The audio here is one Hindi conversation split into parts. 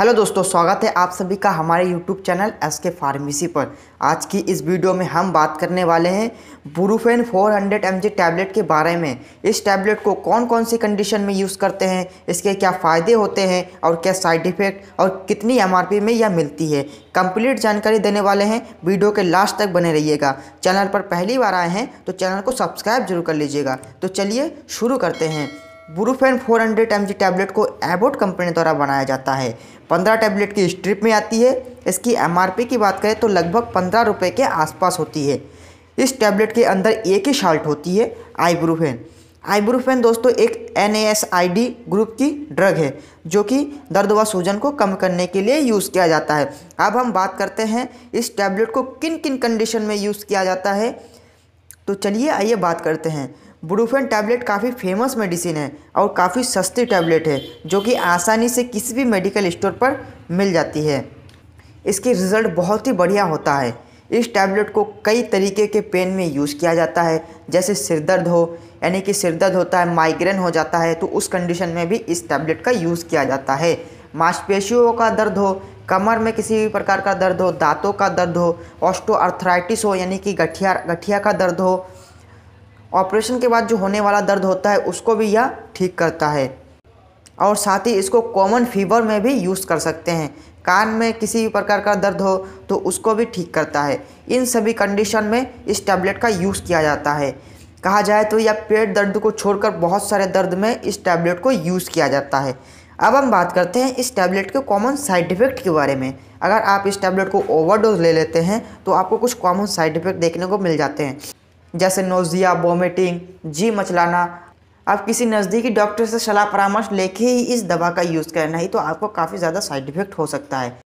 हेलो दोस्तों स्वागत है आप सभी का हमारे YouTube channel S K pharmacy पर आज की इस वीडियो में हम बात करने वाले हैं ब्रूफेन 400 हंड्रेड टैबलेट के बारे में इस टैबलेट को कौन कौन सी कंडीशन में यूज़ करते हैं इसके क्या फ़ायदे होते हैं और क्या साइड इफ़ेक्ट और कितनी एमआरपी में यह मिलती है कंप्लीट जानकारी देने वाले हैं वीडियो के लास्ट तक बने रहिएगा चैनल पर पहली बार आए हैं तो चैनल को सब्सक्राइब जरूर कर लीजिएगा तो चलिए शुरू करते हैं ब्रूफेन 400 हंड्रेड एम टैबलेट को एबोट कंपनी द्वारा बनाया जाता है 15 टैबलेट की स्ट्रिप में आती है इसकी एमआरपी की बात करें तो लगभग पंद्रह रुपये के आसपास होती है इस टैबलेट के अंदर एक ही शाल्ट होती है आईब्रूफेन आईब्रूफेन दोस्तों एक एन ग्रुप की ड्रग है जो कि दर्द व सूजन को कम करने के लिए यूज़ किया जाता है अब हम बात करते हैं इस टैबलेट को किन किन कंडीशन में यूज़ किया जाता है तो चलिए आइए बात करते हैं ब्रूफेन टैबलेट काफ़ी फेमस मेडिसिन है और काफ़ी सस्ती टैबलेट है जो कि आसानी से किसी भी मेडिकल स्टोर पर मिल जाती है इसकी रिज़ल्ट बहुत ही बढ़िया होता है इस टैबलेट को कई तरीके के पेन में यूज़ किया जाता है जैसे सिरदर्द हो यानी कि सिरदर्द होता है माइग्रेन हो जाता है तो उस कंडीशन में भी इस टैबलेट का यूज़ किया जाता है मांसपेशियों का दर्द हो कमर में किसी भी प्रकार का दर्द हो दांतों का दर्द हो ऑस्टो हो यानी कि गठिया गठिया का दर्द हो ऑपरेशन के बाद जो होने वाला दर्द होता है उसको भी यह ठीक करता है और साथ ही इसको कॉमन फीवर में भी यूज़ कर सकते हैं कान में किसी भी प्रकार का दर्द हो तो उसको भी ठीक करता है इन सभी कंडीशन में इस टैबलेट का यूज़ किया जाता है कहा जाए तो यह पेट दर्द को छोड़कर बहुत सारे दर्द में इस टैबलेट को यूज़ किया जाता है अब हम बात करते हैं इस टैबलेट के कॉमन साइड इफ़ेक्ट के बारे में अगर आप इस टैबलेट को ओवरडोज ले लेते हैं तो आपको कुछ कॉमन साइड इफ़ेक्ट देखने को मिल जाते हैं जैसे नोज़िया वॉमिटिंग जी मचलाना आप किसी नज़दीकी डॉक्टर से सलाह परामर्श लेके ही इस दवा का यूज़ करें नहीं तो आपको काफ़ी ज़्यादा साइड इफेक्ट हो सकता है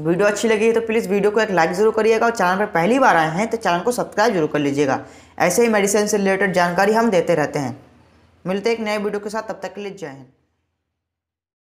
वीडियो अच्छी लगी है तो प्लीज़ वीडियो को एक लाइक ज़रूर करिएगा और चैनल पर पहली बार आए हैं तो चैनल को सब्सक्राइब जरूर कर लीजिएगा ऐसे ही मेडिसिन से रिलेटेड जानकारी हम देते रहते हैं मिलते एक नए वीडियो के साथ तब तक के लिए जय हिंद